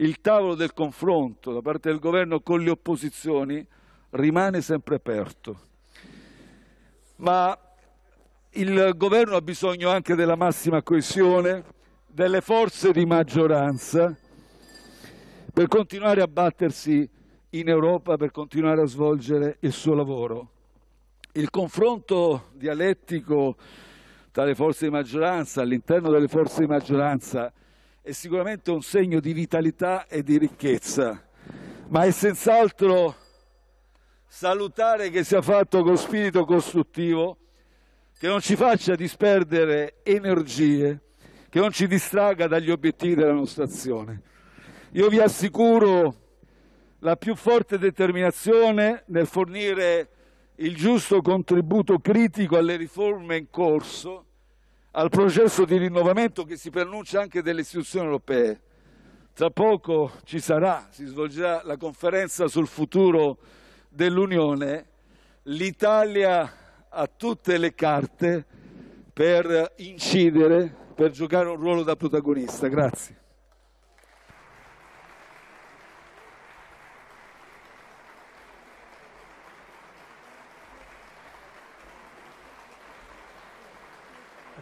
il tavolo del confronto da parte del governo con le opposizioni rimane sempre aperto. Ma il governo ha bisogno anche della massima coesione, delle forze di maggioranza per continuare a battersi in Europa, per continuare a svolgere il suo lavoro. Il confronto dialettico tra le forze di maggioranza, all'interno delle forze di maggioranza, è sicuramente un segno di vitalità e di ricchezza, ma è senz'altro salutare che sia fatto con spirito costruttivo, che non ci faccia disperdere energie, che non ci distraga dagli obiettivi della nostra azione. Io vi assicuro la più forte determinazione nel fornire il giusto contributo critico alle riforme in corso al processo di rinnovamento che si preannuncia anche delle istituzioni europee. Tra poco ci sarà, si svolgerà la conferenza sul futuro dell'Unione. L'Italia ha tutte le carte per incidere, per giocare un ruolo da protagonista. Grazie.